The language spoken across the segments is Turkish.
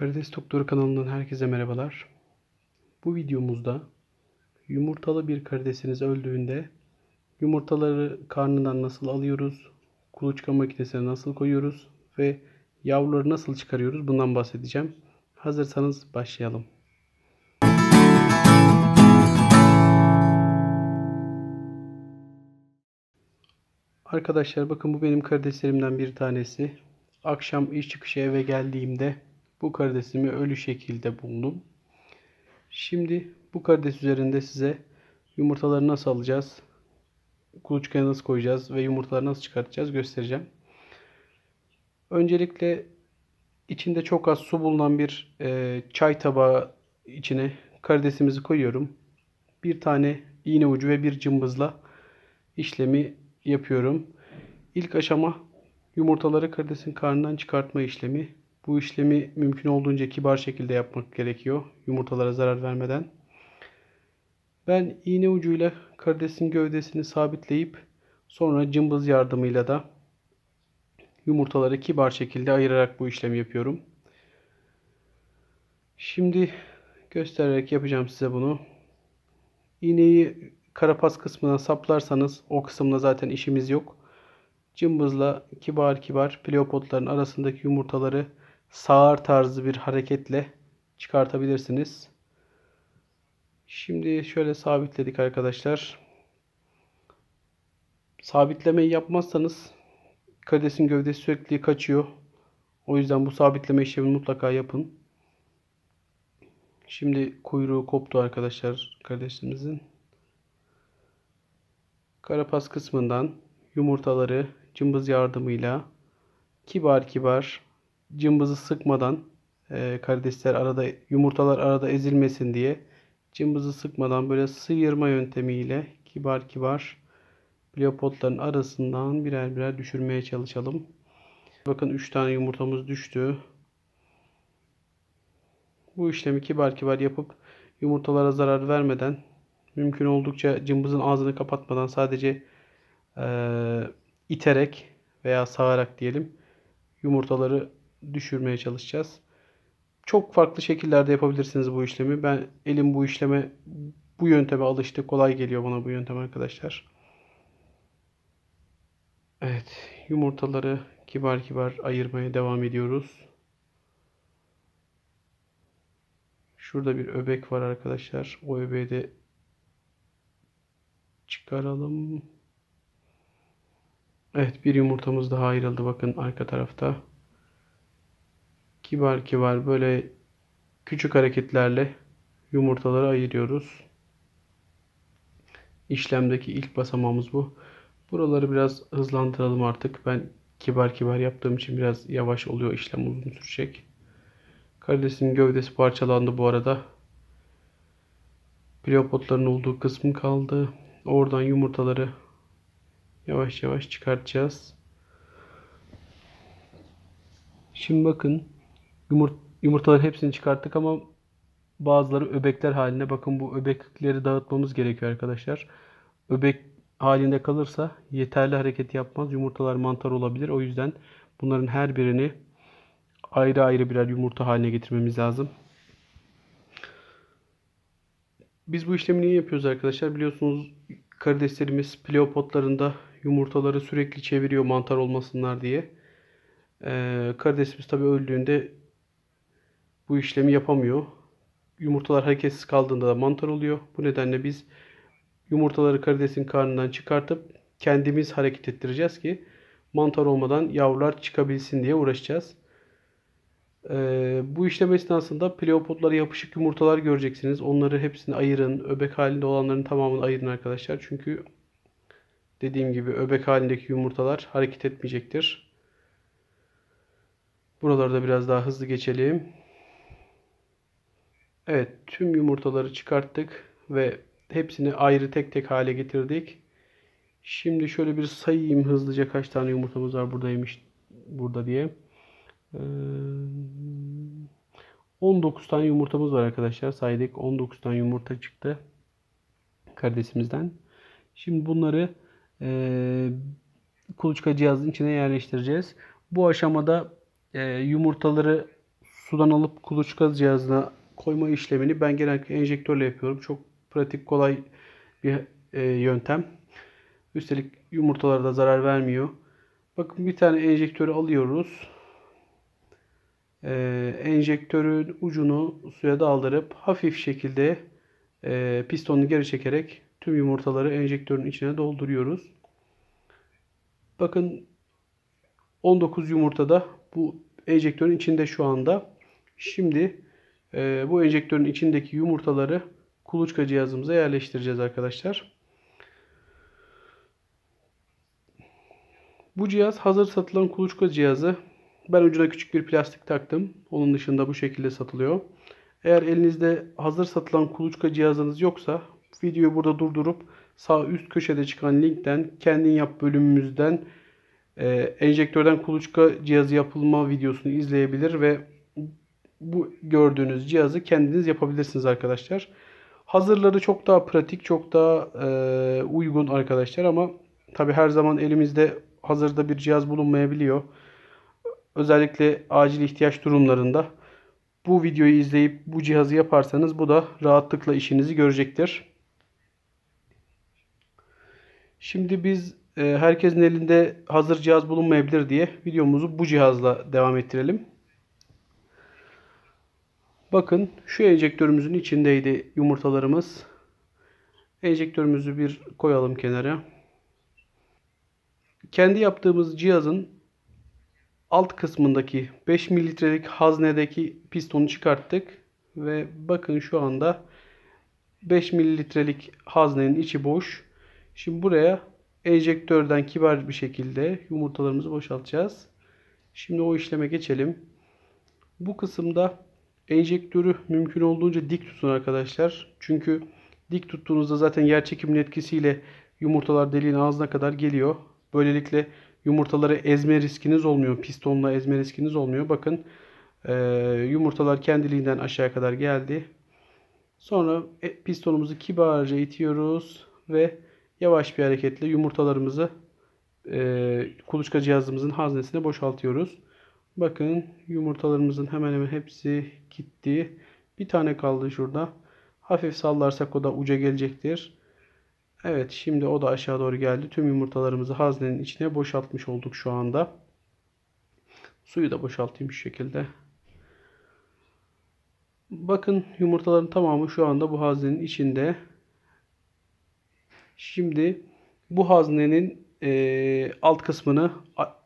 Karides Doktoru kanalından herkese merhabalar. Bu videomuzda yumurtalı bir karidesiniz öldüğünde yumurtaları karnından nasıl alıyoruz, kuluçka makinesine nasıl koyuyoruz ve yavruları nasıl çıkarıyoruz bundan bahsedeceğim. Hazırsanız başlayalım. Arkadaşlar bakın bu benim karideslerimden bir tanesi. Akşam iş çıkışı eve geldiğimde bu karidesimi ölü şekilde buldum. Şimdi bu karides üzerinde size yumurtaları nasıl alacağız, kuluçkaya nasıl koyacağız ve yumurtaları nasıl çıkartacağız göstereceğim. Öncelikle içinde çok az su bulunan bir e, çay tabağı içine karidesimizi koyuyorum. Bir tane iğne ucu ve bir cımbızla işlemi yapıyorum. İlk aşama yumurtaları karidesin karnından çıkartma işlemi. Bu işlemi mümkün olduğunca kibar şekilde yapmak gerekiyor. Yumurtalara zarar vermeden. Ben iğne ucuyla karidesin gövdesini sabitleyip sonra cımbız yardımıyla da yumurtaları kibar şekilde ayırarak bu işlemi yapıyorum. Şimdi göstererek yapacağım size bunu. İğneyi karapaz kısmına saplarsanız o kısımda zaten işimiz yok. Cımbızla kibar kibar pleopotların arasındaki yumurtaları sağır tarzı bir hareketle çıkartabilirsiniz. Şimdi şöyle sabitledik arkadaşlar. Sabitlemeyi yapmazsanız kadesin gövdesi sürekli kaçıyor. O yüzden bu sabitleme işlemini mutlaka yapın. Şimdi kuyruğu koptu arkadaşlar kardeşimizin. karapaz kısmından yumurtaları cımbız yardımıyla kibar kibar cımbızı sıkmadan e, karidesler arada yumurtalar arada ezilmesin diye cımbızı sıkmadan böyle sıyırma yöntemiyle kibar kibar leopotların arasından birer birer düşürmeye çalışalım. Bakın 3 tane yumurtamız düştü. Bu işlemi kibar kibar yapıp yumurtalara zarar vermeden mümkün oldukça cımbızın ağzını kapatmadan sadece e, iterek veya sağarak diyelim yumurtaları düşürmeye çalışacağız. Çok farklı şekillerde yapabilirsiniz bu işlemi. Ben elim bu işleme bu yönteme alıştı. Kolay geliyor bana bu yöntem arkadaşlar. Evet yumurtaları kibar kibar ayırmaya devam ediyoruz. Şurada bir öbek var arkadaşlar. O öbeği de çıkaralım. Evet bir yumurtamız daha ayrıldı bakın arka tarafta kibar kibar böyle küçük hareketlerle yumurtaları ayırıyoruz. İşlemdeki ilk basamağımız bu. Buraları biraz hızlandıralım artık. Ben kibar kibar yaptığım için biraz yavaş oluyor. işlem uzun sürecek. Karidesin gövdesi parçalandı bu arada. Priyopotların olduğu kısmı kaldı. Oradan yumurtaları yavaş yavaş çıkartacağız. Şimdi bakın Yumurt, yumurtaların hepsini çıkarttık ama bazıları öbekler haline. Bakın bu öbekleri dağıtmamız gerekiyor arkadaşlar. Öbek halinde kalırsa yeterli hareket yapmaz. Yumurtalar mantar olabilir. O yüzden bunların her birini ayrı ayrı birer yumurta haline getirmemiz lazım. Biz bu işlemi niye yapıyoruz arkadaşlar? Biliyorsunuz karideslerimiz pleopotlarında yumurtaları sürekli çeviriyor mantar olmasınlar diye. Ee, karidesimiz tabi öldüğünde bu işlemi yapamıyor. Yumurtalar hareketsiz kaldığında da mantar oluyor. Bu nedenle biz yumurtaları karidesin karnından çıkartıp kendimiz hareket ettireceğiz ki mantar olmadan yavrular çıkabilsin diye uğraşacağız. Ee, bu işlem esnasında pleopodlara yapışık yumurtalar göreceksiniz. Onları hepsini ayırın. Öbek halinde olanların tamamını ayırın arkadaşlar. Çünkü dediğim gibi öbek halindeki yumurtalar hareket etmeyecektir. Buralarda biraz daha hızlı geçelim. Evet tüm yumurtaları çıkarttık ve hepsini ayrı tek tek hale getirdik. Şimdi şöyle bir sayayım hızlıca kaç tane yumurtamız var buradaymış burada diye. 19 ee, tane yumurtamız var arkadaşlar. Saydık 19 tane yumurta çıktı kardeşimizden. Şimdi bunları e, kuluçka cihazının içine yerleştireceğiz. Bu aşamada e, yumurtaları sudan alıp kuluçka cihazına koyma işlemini ben genellikle enjektörle yapıyorum. Çok pratik, kolay bir e, yöntem. Üstelik yumurtalara da zarar vermiyor. Bakın bir tane enjektörü alıyoruz. E, enjektörün ucunu suya daldırıp hafif şekilde e, pistonu geri çekerek tüm yumurtaları enjektörün içine dolduruyoruz. Bakın 19 yumurta da bu enjektörün içinde şu anda. Şimdi ee, bu enjektörün içindeki yumurtaları kuluçka cihazımıza yerleştireceğiz arkadaşlar. Bu cihaz hazır satılan kuluçka cihazı. Ben ucuna küçük bir plastik taktım. Onun dışında bu şekilde satılıyor. Eğer elinizde hazır satılan kuluçka cihazınız yoksa videoyu burada durdurup sağ üst köşede çıkan linkten kendin yap bölümümüzden e, enjektörden kuluçka cihazı yapılma videosunu izleyebilir ve bu gördüğünüz cihazı kendiniz yapabilirsiniz arkadaşlar. Hazırları çok daha pratik, çok daha e, uygun arkadaşlar ama tabi her zaman elimizde hazırda bir cihaz bulunmayabiliyor. Özellikle acil ihtiyaç durumlarında bu videoyu izleyip bu cihazı yaparsanız bu da rahatlıkla işinizi görecektir. Şimdi biz e, herkesin elinde hazır cihaz bulunmayabilir diye videomuzu bu cihazla devam ettirelim. Bakın şu enjektörümüzün içindeydi yumurtalarımız. Enjektörümüzü bir koyalım kenara. Kendi yaptığımız cihazın alt kısmındaki 5 mililitrelik haznedeki pistonu çıkarttık. Ve bakın şu anda 5 mililitrelik haznenin içi boş. Şimdi buraya enjektörden kibar bir şekilde yumurtalarımızı boşaltacağız. Şimdi o işleme geçelim. Bu kısımda Enjektörü mümkün olduğunca dik tutun arkadaşlar. Çünkü dik tuttuğunuzda zaten yer çekimin etkisiyle yumurtalar deliğin ağzına kadar geliyor. Böylelikle yumurtaları ezme riskiniz olmuyor. Pistonla ezme riskiniz olmuyor. Bakın e, yumurtalar kendiliğinden aşağıya kadar geldi. Sonra e, pistonumuzu kibarca itiyoruz ve yavaş bir hareketle yumurtalarımızı e, kuluçka cihazımızın haznesine boşaltıyoruz. Bakın yumurtalarımızın hemen hemen hepsi gitti. Bir tane kaldı şurada. Hafif sallarsak o da uca gelecektir. Evet şimdi o da aşağı doğru geldi. Tüm yumurtalarımızı haznenin içine boşaltmış olduk şu anda. Suyu da boşaltayım şu şekilde. Bakın yumurtaların tamamı şu anda bu haznenin içinde. Şimdi bu haznenin e, alt kısmını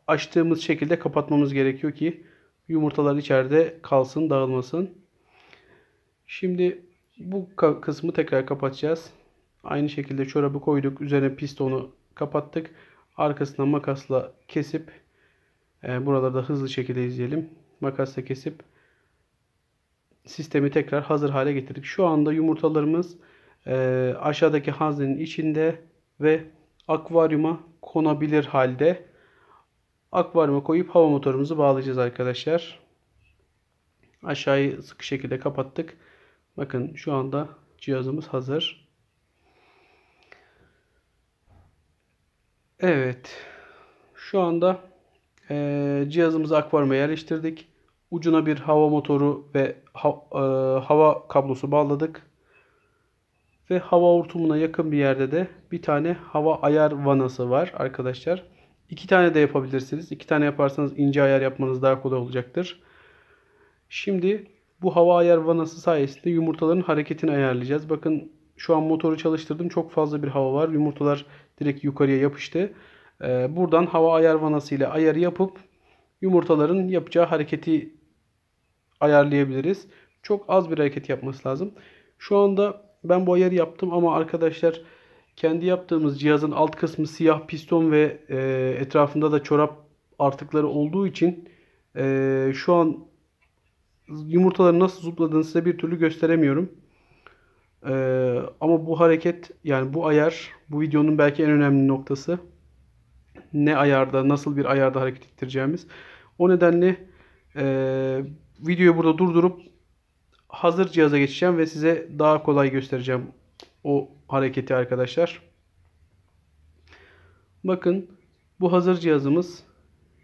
açtığımız şekilde kapatmamız gerekiyor ki yumurtalar içeride kalsın, dağılmasın. Şimdi bu kısmı tekrar kapatacağız. Aynı şekilde çorabı koyduk. Üzerine pistonu kapattık. Arkasına makasla kesip e, da hızlı şekilde izleyelim. Makasla kesip sistemi tekrar hazır hale getirdik. Şu anda yumurtalarımız e, aşağıdaki haznenin içinde ve akvaryuma konabilir halde akvaryuma koyup hava motorumuzu bağlayacağız arkadaşlar. Aşağıyı sıkı şekilde kapattık. Bakın şu anda cihazımız hazır. Evet. Şu anda e, cihazımızı akvaryuma yerleştirdik. Ucuna bir hava motoru ve ha, e, hava kablosu bağladık. Ve hava hortumuna yakın bir yerde de bir tane hava ayar vanası var arkadaşlar. İki tane de yapabilirsiniz. İki tane yaparsanız ince ayar yapmanız daha kolay olacaktır. Şimdi bu hava ayar vanası sayesinde yumurtaların hareketini ayarlayacağız. Bakın şu an motoru çalıştırdım. Çok fazla bir hava var. Yumurtalar direkt yukarıya yapıştı. Ee, buradan hava ayar vanası ile ayarı yapıp yumurtaların yapacağı hareketi ayarlayabiliriz. Çok az bir hareket yapması lazım. Şu anda ben bu ayarı yaptım ama arkadaşlar kendi yaptığımız cihazın alt kısmı siyah piston ve e, etrafında da çorap artıkları olduğu için e, şu an yumurtaları nasıl zıpladığını size bir türlü gösteremiyorum. E, ama bu hareket yani bu ayar bu videonun belki en önemli noktası. Ne ayarda nasıl bir ayarda hareket ettireceğimiz. O nedenle e, videoyu burada durdurup hazır cihaza geçeceğim ve size daha kolay göstereceğim o hareketi arkadaşlar. Bakın bu hazır cihazımız.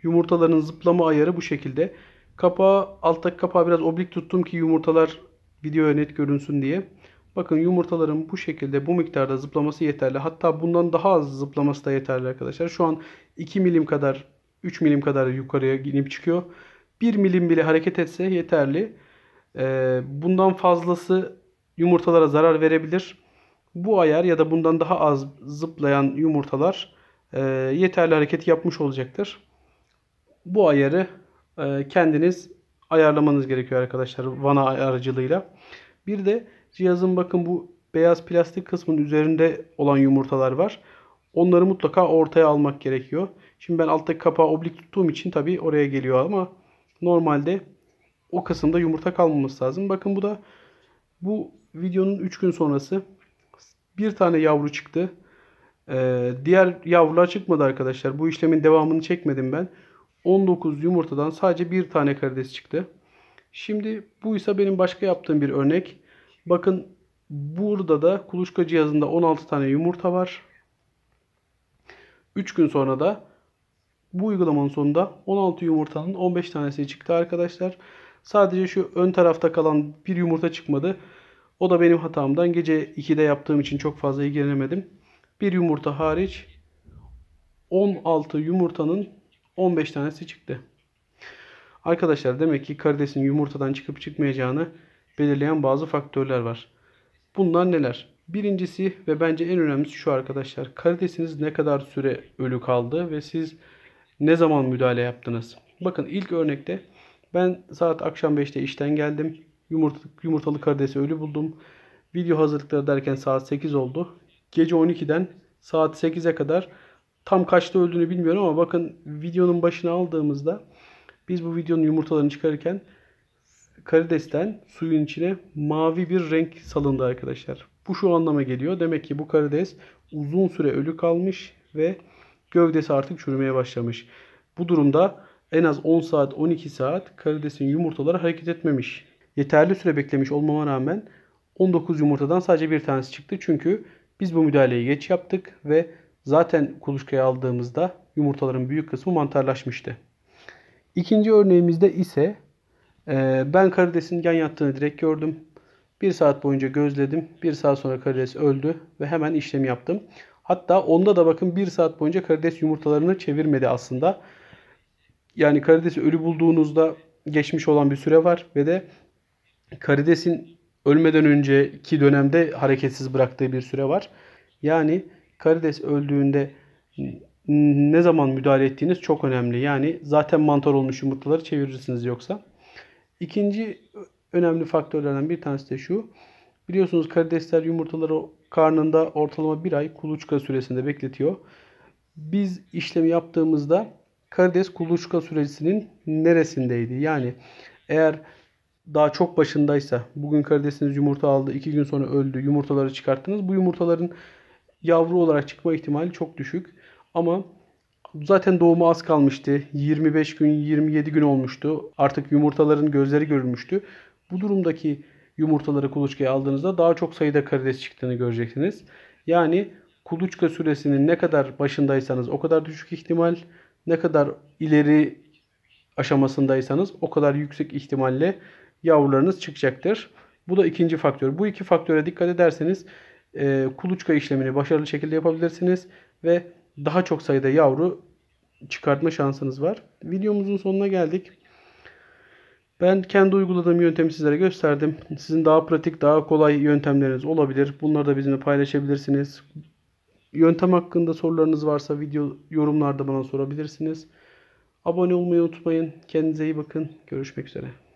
Yumurtaların zıplama ayarı bu şekilde. Kapağı alttaki kapağı biraz oblik tuttum ki yumurtalar videoya net görünsün diye. Bakın yumurtaların bu şekilde bu miktarda zıplaması yeterli. Hatta bundan daha az zıplaması da yeterli arkadaşlar. Şu an 2 milim kadar 3 milim kadar yukarıya inip çıkıyor. 1 milim bile hareket etse yeterli. Ee, bundan fazlası yumurtalara zarar verebilir. Bu ayar ya da bundan daha az zıplayan yumurtalar e, yeterli hareket yapmış olacaktır. Bu ayarı e, kendiniz ayarlamanız gerekiyor arkadaşlar vana aracılığıyla. Bir de cihazın bakın bu beyaz plastik kısmın üzerinde olan yumurtalar var. Onları mutlaka ortaya almak gerekiyor. Şimdi ben alttaki kapağı oblik tuttuğum için tabii oraya geliyor ama normalde o kısımda yumurta kalmaması lazım. Bakın bu da bu videonun 3 gün sonrası bir tane yavru çıktı. Ee, diğer yavrular çıkmadı arkadaşlar. Bu işlemin devamını çekmedim ben. 19 yumurtadan sadece bir tane karides çıktı. Şimdi bu ise benim başka yaptığım bir örnek. Bakın burada da kuluçka cihazında 16 tane yumurta var. 3 gün sonra da bu uygulamanın sonunda 16 yumurtanın 15 tanesi çıktı arkadaşlar. Sadece şu ön tarafta kalan bir yumurta çıkmadı. O da benim hatamdan. Gece 2'de yaptığım için çok fazla ilgilenemedim. Bir yumurta hariç 16 yumurtanın 15 tanesi çıktı. Arkadaşlar demek ki karidesin yumurtadan çıkıp çıkmayacağını belirleyen bazı faktörler var. Bunlar neler? Birincisi ve bence en önemlisi şu arkadaşlar. Karidesiniz ne kadar süre ölü kaldı ve siz ne zaman müdahale yaptınız? Bakın ilk örnekte ben saat akşam 5'te işten geldim. Yumurtalık, yumurtalı karidesi ölü buldum. Video hazırlıkları derken saat 8 oldu. Gece 12'den saat 8'e kadar tam kaçta öldüğünü bilmiyorum ama bakın videonun başına aldığımızda biz bu videonun yumurtalarını çıkarırken karidesten suyun içine mavi bir renk salındı arkadaşlar. Bu şu anlama geliyor. Demek ki bu karides uzun süre ölü kalmış ve gövdesi artık çürümeye başlamış. Bu durumda en az 10 saat 12 saat karidesin yumurtaları hareket etmemiş yeterli süre beklemiş olmama rağmen 19 yumurtadan sadece bir tanesi çıktı. Çünkü biz bu müdahaleyi geç yaptık ve zaten kuluçkaya aldığımızda yumurtaların büyük kısmı mantarlaşmıştı. İkinci örneğimizde ise e, ben karidesin yan yattığını direkt gördüm. Bir saat boyunca gözledim. Bir saat sonra karides öldü ve hemen işlemi yaptım. Hatta onda da bakın bir saat boyunca karides yumurtalarını çevirmedi aslında. Yani karidesi ölü bulduğunuzda geçmiş olan bir süre var ve de Karides'in ölmeden önceki dönemde hareketsiz bıraktığı bir süre var. Yani Karides öldüğünde ne zaman müdahale ettiğiniz çok önemli. Yani zaten mantar olmuş yumurtaları çevirirsiniz yoksa. İkinci önemli faktörlerden bir tanesi de şu. Biliyorsunuz karidesler yumurtaları karnında ortalama bir ay kuluçka süresinde bekletiyor. Biz işlemi yaptığımızda karides kuluçka süresinin neresindeydi? Yani eğer daha çok başındaysa bugün karidesiniz yumurta aldı iki gün sonra öldü yumurtaları çıkarttınız. Bu yumurtaların yavru olarak çıkma ihtimali çok düşük. Ama zaten doğumu az kalmıştı. 25 gün 27 gün olmuştu. Artık yumurtaların gözleri görülmüştü. Bu durumdaki yumurtaları kuluçkaya aldığınızda daha çok sayıda karides çıktığını göreceksiniz. Yani kuluçka süresinin ne kadar başındaysanız o kadar düşük ihtimal, ne kadar ileri aşamasındaysanız o kadar yüksek ihtimalle yavrularınız çıkacaktır. Bu da ikinci faktör. Bu iki faktöre dikkat ederseniz e, kuluçka işlemini başarılı şekilde yapabilirsiniz ve daha çok sayıda yavru çıkartma şansınız var. Videomuzun sonuna geldik. Ben kendi uyguladığım yöntemi sizlere gösterdim. Sizin daha pratik, daha kolay yöntemleriniz olabilir. Bunları da bizimle paylaşabilirsiniz. Yöntem hakkında sorularınız varsa video yorumlarda bana sorabilirsiniz. Abone olmayı unutmayın. Kendinize iyi bakın. Görüşmek üzere.